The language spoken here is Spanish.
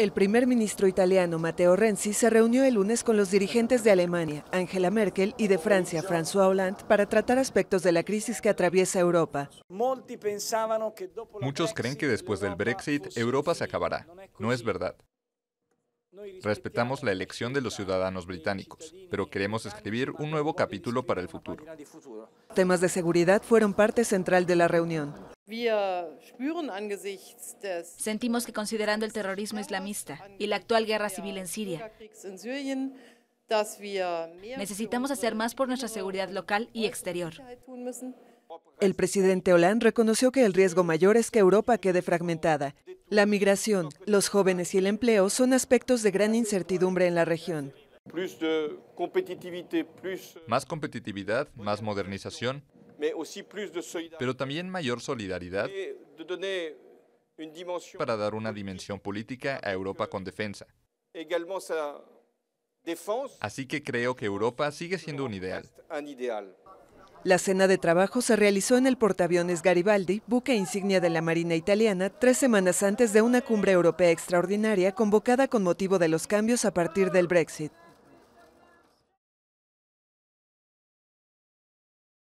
El primer ministro italiano Matteo Renzi se reunió el lunes con los dirigentes de Alemania, Angela Merkel, y de Francia, François Hollande, para tratar aspectos de la crisis que atraviesa Europa. Muchos creen que después del Brexit Europa se acabará. No es verdad. Respetamos la elección de los ciudadanos británicos, pero queremos escribir un nuevo capítulo para el futuro. Temas de seguridad fueron parte central de la reunión. Sentimos que considerando el terrorismo islamista y la actual guerra civil en Siria, necesitamos hacer más por nuestra seguridad local y exterior. El presidente Hollande reconoció que el riesgo mayor es que Europa quede fragmentada. La migración, los jóvenes y el empleo son aspectos de gran incertidumbre en la región. Más competitividad, más modernización, pero también mayor solidaridad para dar una dimensión política a Europa con defensa. Así que creo que Europa sigue siendo un ideal. La cena de trabajo se realizó en el portaaviones Garibaldi, buque insignia de la Marina italiana, tres semanas antes de una cumbre europea extraordinaria convocada con motivo de los cambios a partir del Brexit.